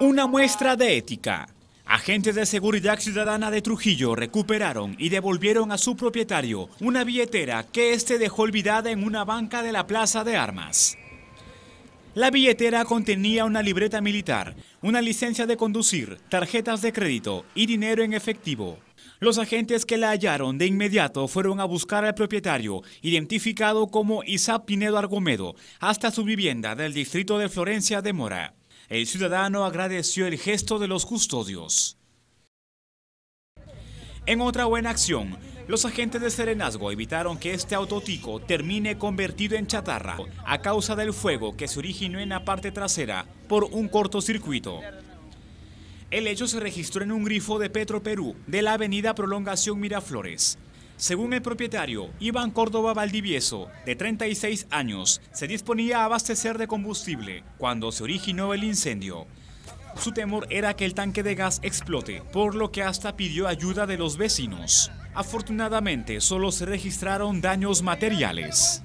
Una muestra de ética. Agentes de seguridad ciudadana de Trujillo recuperaron y devolvieron a su propietario una billetera que éste dejó olvidada en una banca de la Plaza de Armas. La billetera contenía una libreta militar, una licencia de conducir, tarjetas de crédito y dinero en efectivo. Los agentes que la hallaron de inmediato fueron a buscar al propietario, identificado como Isaac Pinedo Argomedo, hasta su vivienda del distrito de Florencia de Mora. El ciudadano agradeció el gesto de los custodios. En otra buena acción, los agentes de Serenazgo evitaron que este autotico termine convertido en chatarra a causa del fuego que se originó en la parte trasera por un cortocircuito. El hecho se registró en un grifo de Petro Perú de la avenida Prolongación Miraflores. Según el propietario, Iván Córdoba Valdivieso, de 36 años, se disponía a abastecer de combustible cuando se originó el incendio. Su temor era que el tanque de gas explote, por lo que hasta pidió ayuda de los vecinos. Afortunadamente, solo se registraron daños materiales.